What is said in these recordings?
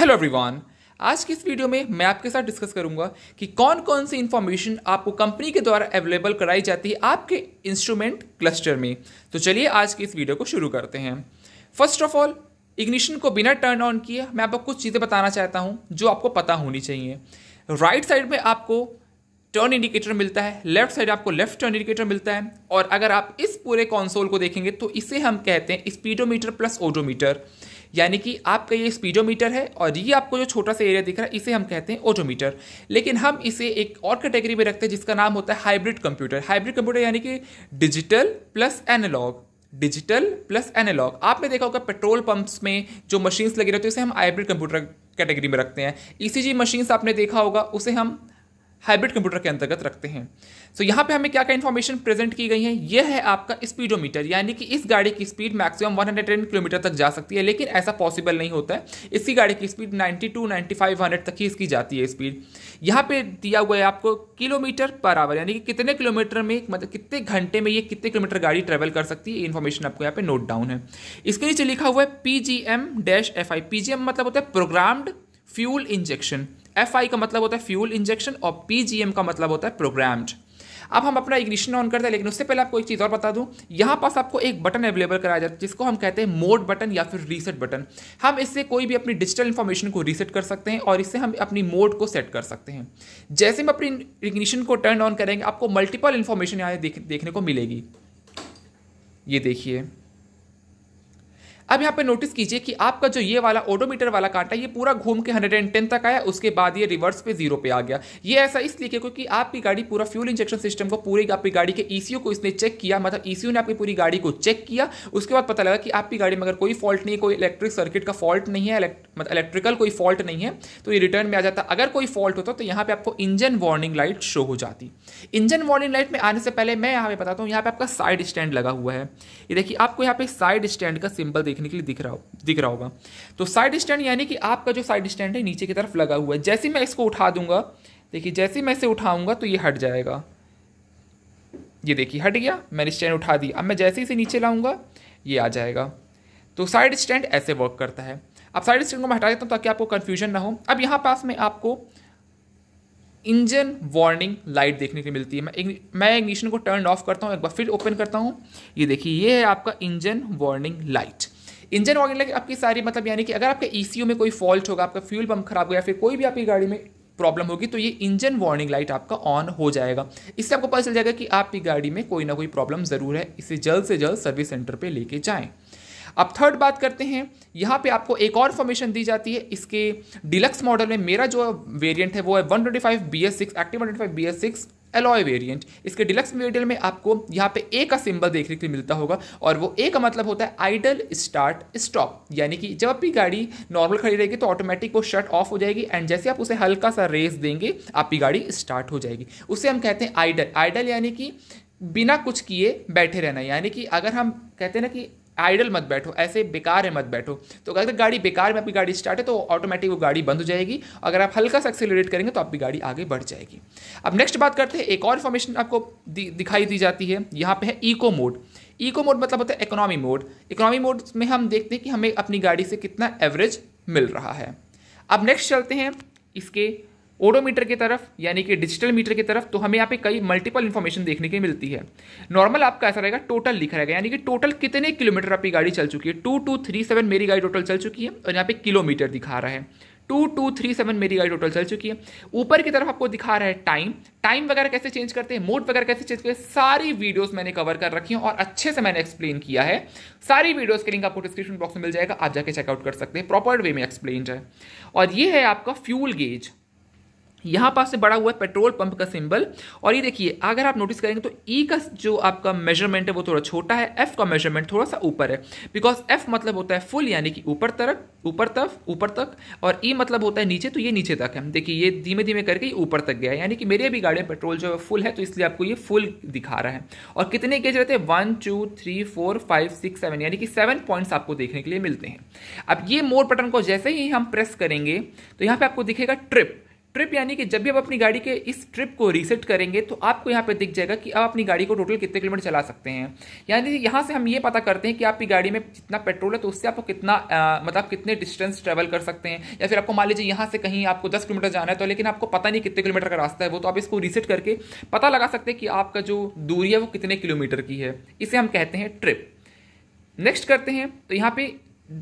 hello everyone आज की इस वीडियो में मैं आपके साथ डिस्कस करूंगा कि कौन कौन सी इन्फॉर्मेशन आपको कंपनी के द्वारा अवेलेबल कराई जाती है आपके इंस्ट्रूमेंट क्लस्टर में तो चलिए आज की इस वीडियो को शुरू करते हैं फर्स्ट ऑफ ऑल इग्निशन को बिना टर्न ऑन किए मैं आपको कुछ चीज़ें बताना चाहता हूँ जो आपको पता होनी चाहिए राइट right साइड में आपको टर्न इंडिकेटर मिलता है लेफ्ट साइड आपको लेफ्ट टर्न इंडिकेटर मिलता है और अगर आप इस पूरे कॉन्सोल को देखेंगे तो इसे हम कहते हैं स्पीडोमीटर प्लस ओडोमीटर यानी कि आपका ये स्पीडोमीटर है और ये आपको जो छोटा सा एरिया दिख रहा है इसे हम कहते हैं ओडोमीटर लेकिन हम इसे एक और कैटेगरी में रखते हैं जिसका नाम होता है हाइब्रिड कंप्यूटर हाइब्रिड कंप्यूटर यानी कि digital plus analogue digital plus analogue आपने देखा होगा पेट्रोल पंप्स में जो मशीन्स लगी रहती है उसे हम हाइब्रिड कंप्यूटर कैटेगरी में रखते हैं जी मशीन्स आपने देखा होगा उसे हम हाइब्रिड कंप्यूटर के अंतर्गत रखते हैं सो so, यहाँ पे हमें क्या क्या इन्फॉर्मेशन प्रेजेंट की गई है यह है आपका स्पीडोमीटर यानी कि इस गाड़ी की स्पीड मैक्सिमम 110 किलोमीटर तक जा सकती है लेकिन ऐसा पॉसिबल नहीं होता है इसी गाड़ी की स्पीड 92, 95, 100 तक ही इसकी जाती है स्पीड यहाँ पे दिया हुआ है आपको किलोमीटर पर आवर यानी कि कितने किलोमीटर में मतलब कितने घंटे में ये कितने किलोमीटर गाड़ी ट्रेवल कर सकती है ये इन्फॉर्मेशन आपको यहाँ पे नोट डाउन है इसके नीचे लिखा हुआ है P G M dash F I P G M मतलब होता है programmed fuel injection F I का मतलब होता है फ्यूल इंजेक्शन और पी जी एम का मतलब होता है प्रोग्राम्ड अब हम अपना इग्निशन ऑन करते हैं लेकिन उससे पहले आपको एक चीज़ और बता दूं यहाँ पास आपको एक बटन अवेलेबल कराया जाता है जिसको हम कहते हैं मोड बटन या फिर रीसेट बटन हम इससे कोई भी अपनी डिजिटल इन्फॉर्मेशन को रीसेट कर सकते हैं और इससे हम अपनी मोड को सेट कर सकते हैं जैसे हम अपनी इग्निशन को टर्न ऑन करेंगे आपको मल्टीपल इन्फॉर्मेशन यहाँ देख, देखने को मिलेगी ये देखिए अब यहाँ पे नोटिस कीजिए कि आपका जो ये वाला ओडोमीटर वाला कांटा ये पूरा घूम के 110 तक आया उसके बाद ये रिवर्स पे जीरो पे आ गया ये ऐसा इसलिए क्योंकि आपकी गाड़ी पूरा फ्यूल इंजेक्शन सिस्टम को पूरी आपकी गाड़ी के ई e को इसने चेक किया मतलब ई e ने आपकी पूरी गाड़ी को चेक किया उसके बाद पता लगा कि आपकी गाड़ी में अगर कोई फॉल्ट नहीं है कोई इलेक्ट्रिक सर्किट का फॉल्ट नहीं है मतलब इलेक्ट्रिकल कोई फॉल्ट नहीं है तो ये रिटर्न में आ जाता अगर कोई फॉल्ट होता तो यहाँ पे आपको इंजन वार्निंग लाइट शो हो जाती इंजन वार्निंग लाइट में आने से पहले मैं यहाँ पे बताता हूँ यहाँ पे आपका साइड स्टैंड लगा हुआ है ये देखिए आपको यहाँ पे साइड स्टैंड का सिंबल देखिए देखने के लिए दिख रहा हो दिख रहा होगा तो साइड स्टैंड यानी कि आपका जो साइड स्टैंड है नीचे की तरफ लगा हुआ है जैसे मैं इसको उठा दूंगा देखिए जैसे मैं इसे उठाऊंगा तो ये हट जाएगा ये देखिए हट गया मैंने स्टैंड उठा दी अब मैं जैसे इसे नीचे लाऊंगा ये आ जाएगा तो साइड स्टैंड ऐसे वर्क करता है अब साइड स्टैंड को मैं हटा देता हूँ ताकि आपको कन्फ्यूजन ना हो अब यहाँ पास में आपको इंजन वार्निंग लाइट देखने के मिलती है मैं मैं इग्निशन को टर्न ऑफ करता हूँ एक बार फिर ओपन करता हूँ ये देखिए ये है आपका इंजन वार्निंग लाइट इंजन लगे आपकी सारी मतलब यानी कि अगर आपके ई e में कोई फॉल्ट होगा आपका फ्यूल पंप खराब होगा या फिर कोई भी आपकी गाड़ी में प्रॉब्लम होगी तो ये इंजन वार्निंग लाइट आपका ऑन हो जाएगा इससे आपको पता चल जाएगा कि आपकी गाड़ी में कोई ना कोई प्रॉब्लम ज़रूर है इसे जल्द से जल्द सर्विस सेंटर पे लेके जाएं अब थर्ड बात करते हैं यहाँ पे आपको एक और फॉर्मेशन दी जाती है इसके डिलक्स मॉडल में मेरा जो वेरिएंट है वो है one twenty five B S six active one twenty five B S six alloy variant इसके डिलक्स मेडियल में आपको यहाँ पे ए का सिंबल देखने के लिए मिलता होगा और वो ए का मतलब होता है आइडल स्टार्ट स्टॉप यानी कि जब आपकी गाड़ी नॉर्मल खड़ी रहेगी तो ऑटोमेटिक वो शट ऑफ हो जाएगी एंड जैसे आप उसे हल्का सा रेस देंगे आपकी गाड़ी स्टार्ट हो जाएगी उसे हम कहते हैं आइडल आइडल यानी कि बिना कुछ किए बैठे रहना यानी कि अगर हम कहते हैं ना कि आइडल मत बैठो ऐसे बेकार है मत बैठो तो अगर गाड़ी बेकार में आपकी गाड़ी स्टार्ट है तो ऑटोमेटिक वो गाड़ी बंद हो जाएगी अगर आप हल्का सा एक्सेलरेट करेंगे तो आपकी गाड़ी आगे बढ़ जाएगी अब नेक्स्ट बात करते हैं एक और इन्फॉर्मेशन आपको दि, दिखाई दी जाती है यहाँ पे है इको मोड इको मोड मतलब होता है इकोनॉमी मोड इकोनॉमी मोड में हम देखते हैं कि हमें अपनी गाड़ी से कितना एवरेज मिल रहा है अब नेक्स्ट चलते हैं इसके ओडोमीटर की तरफ यानी कि डिजिटल मीटर की तरफ तो हमें यहाँ पे कई मल्टीपल इन्फॉर्मेशन देखने की मिलती है नॉर्मल आपका ऐसा रहेगा टोटल लिखा रहेगा यानी कि टोटल कितने किलोमीटर आपकी गाड़ी चल चुकी है टू टू थ्री सेवन मेरी गाड़ी टोटल चल चुकी है और यहाँ पे किलोमीटर दिखा रहा है टू टू थ्री सेवन मेरी गाड़ी टोटल चल चुकी है ऊपर की तरफ आपको दिखा रहा है टाइम टाइम वगैरह कैसे चेंज करते हैं मोड वगैरह कैसे चेंज करते हैं सारी वीडियोस मैंने कवर कर रखी हैं और अच्छे से मैंने एक्सप्लेन किया है सारी वीडियोस के लिंक आपको डिस्क्रिप्शन बॉक्स में मिल जाएगा आप जाके चेकआउट कर सकते हैं प्रॉपर वे में एक्सप्लेन है और ये है आपका फ्यूल गेज यहाँ पास से बड़ा हुआ है पेट्रोल पंप का सिंबल और ये देखिए अगर आप नोटिस करेंगे तो ई e का जो आपका मेजरमेंट है वो थोड़ा छोटा है एफ का मेजरमेंट थोड़ा सा ऊपर है बिकॉज एफ मतलब होता है फुल यानी कि ऊपर तरफ ऊपर तक ऊपर तक और ई e मतलब होता है नीचे तो ये नीचे तक है देखिए ये धीमे धीमे करके ऊपर तक गया है यानी कि मेरे भी गाड़ी में पेट्रोल जो है फुल है तो इसलिए आपको ये फुल दिखा रहा है और कितने गेज रहते हैं one two three four five six seven यानी कि सेवन पॉइंट्स आपको देखने के लिए मिलते हैं अब ये मोड बटन को जैसे ही हम प्रेस करेंगे तो यहाँ पर आपको दिखेगा ट्रिप ट्रिप यानी कि जब भी आप अपनी गाड़ी के इस ट्रिप को रीसेट करेंगे तो आपको यहाँ पे दिख जाएगा कि आप अपनी गाड़ी को टोटल कितने किलोमीटर चला सकते हैं यानी यहाँ से हम ये पता करते हैं कि आपकी गाड़ी में जितना पेट्रोल है तो उससे आपको कितना आ, मतलब कितने डिस्टेंस ट्रेवल कर सकते हैं या फिर आपको मान लीजिए यहाँ से कहीं आपको दस किलोमीटर जाना है तो लेकिन आपको पता नहीं कितने किलोमीटर का रास्ता है वो तो आप इसको रीसेट करके पता लगा सकते हैं कि आपका जो दूरी है वो कितने किलोमीटर की है इसे हम कहते हैं ट्रिप नेक्स्ट करते हैं तो यहाँ पे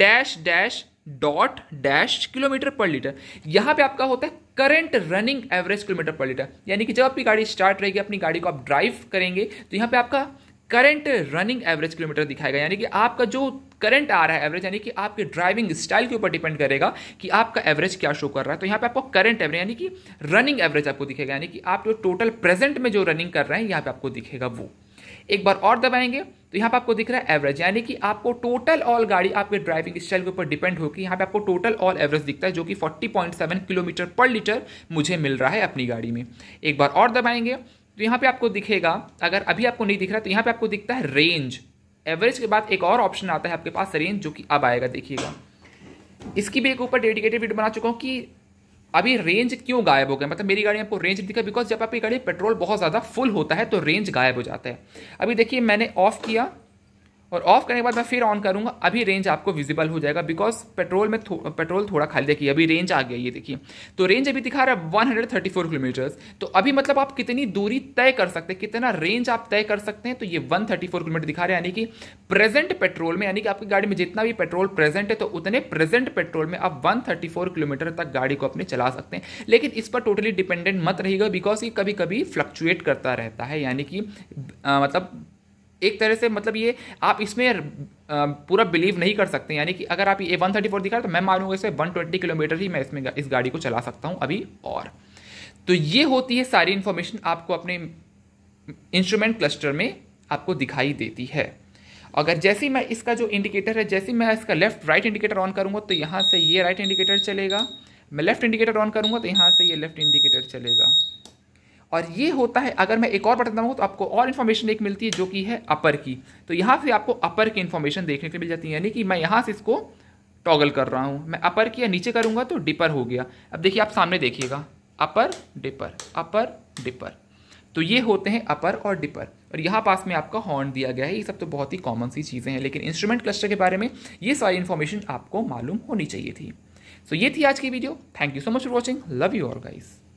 dash dash dot dash kilometre per litre यहाँ पे आपका होता है current running average kilometre per litre यानी कि जब आपकी गाड़ी स्टार्ट रहेगी अपनी गाड़ी को आप ड्राइव करेंगे तो यहाँ पे आपका करंट रनिंग एवरेज किलोमीटर दिखाएगा यानी कि आपका जो करंट आ रहा है एवरेज यानी कि आपके ड्राइविंग स्टाइल के ऊपर डिपेंड करेगा कि आपका एवरेज क्या शो कर रहा है तो यहाँ पे आपको करंट एवरेज यानी कि रनिंग एवरेज आपको दिखेगा यानी कि आप जो टोटल प्रेजेंट में जो रनिंग कर रहे हैं यहाँ पे आपको दिखेगा वो एक बार और दबाएंगे तो यहाँ पर आपको दिख रहा है एवरेज यानी कि आपको टोटल ऑल गाड़ी आपके ड्राइविंग स्टाइल के ऊपर डिपेंड होगी यहाँ पे आपको टोटल ऑल एवरेज दिखता है जो कि 40.7 किलोमीटर पर लीटर मुझे मिल रहा है अपनी गाड़ी में एक बार और दबाएंगे तो यहाँ पे आपको दिखेगा अगर अभी आपको नहीं दिख रहा तो यहाँ पर आपको दिखता है रेंज एवरेज के बाद एक और ऑप्शन आता है आपके पास रेंज जो कि अब आएगा देखिएगा इसकी भी एक ऊपर डेडिकेटेड वीडियो बना चुका हूँ कि अभी रेंज क्यों गायब हो गया मतलब मेरी गाड़ी आपको रेंज दिखा बिकॉज जब आपकी गाड़ी पेट्रोल बहुत ज़्यादा फुल होता है तो रेंज गायब हो जाता है अभी देखिए मैंने ऑफ किया और ऑफ करने के बाद मैं फिर ऑन करूंगा अभी रेंज आपको विजिबल हो जाएगा बिकॉज पेट्रोल में थो, पेट्रोल थोड़ा खाली देखिए अभी रेंज आ गया ये देखिए तो रेंज अभी दिखा रहा है one hundred thirty four kilometres तो अभी मतलब आप कितनी दूरी तय कर सकते हैं कितना रेंज आप तय कर सकते हैं तो ये वन थर्टी फोर किलोमीटर दिखा रहे हैं यानी कि प्रेजेंट पेट्रोल में यानी कि आपकी गाड़ी में जितना भी पेट्रोल प्रेजेंट है तो उतने प्रेजेंट पेट्रोल में आप वन थर्टी फोर किलोमीटर तक गाड़ी को अपने चला सकते हैं लेकिन इस पर टोटली डिपेंडेंट मत रहेगा बिकॉज ये कभी कभी फ्लक्चुएट करता रहता है यानी कि मतलब एक तरह से मतलब ये आप इसमें पूरा बिलीव नहीं कर सकते यानी कि अगर आप ये वन थर्टी फोर दिखा रहे, तो मैं मानूंगा इसे वन ट्वेंटी किलोमीटर ही मैं इसमें इस गाड़ी को चला सकता हूँ अभी और तो ये होती है सारी इन्फॉर्मेशन आपको अपने इंस्ट्रूमेंट क्लस्टर में आपको दिखाई देती है अगर जैसे ही मैं इसका जो इंडिकेटर है जैसे मैं इसका लेफ्ट राइट इंडिकेटर ऑन करूँगा तो यहाँ से ये राइट इंडिकेटर चलेगा मैं लेफ्ट इंडिकेटर ऑन करूँगा तो यहाँ से ये लेफ्ट इंडिकेटर चलेगा और ये होता है अगर मैं एक और बताता हूँ तो आपको और इन्फॉर्मेशन एक मिलती है जो कि है अपर की तो यहाँ से आपको अपर की इन्फॉर्मेशन देखने को मिल जाती है यानी कि मैं यहाँ से इसको टॉगल कर रहा हूँ मैं अपर की या नीचे करूँगा तो डिपर हो गया अब देखिए आप सामने देखिएगा अपर डिपर अपर डिपर तो ये होते हैं अपर और डिपर और यहाँ पास में आपका हॉर्न दिया गया है ये सब तो बहुत ही कॉमन सी चीज़ें हैं लेकिन इंस्ट्रूमेंट क्लस्टर के बारे में ये सारी इन्फॉर्मेशन आपको मालूम होनी चाहिए थी सो so, ये थी आज की video thank you so much for watching love you और गाइज़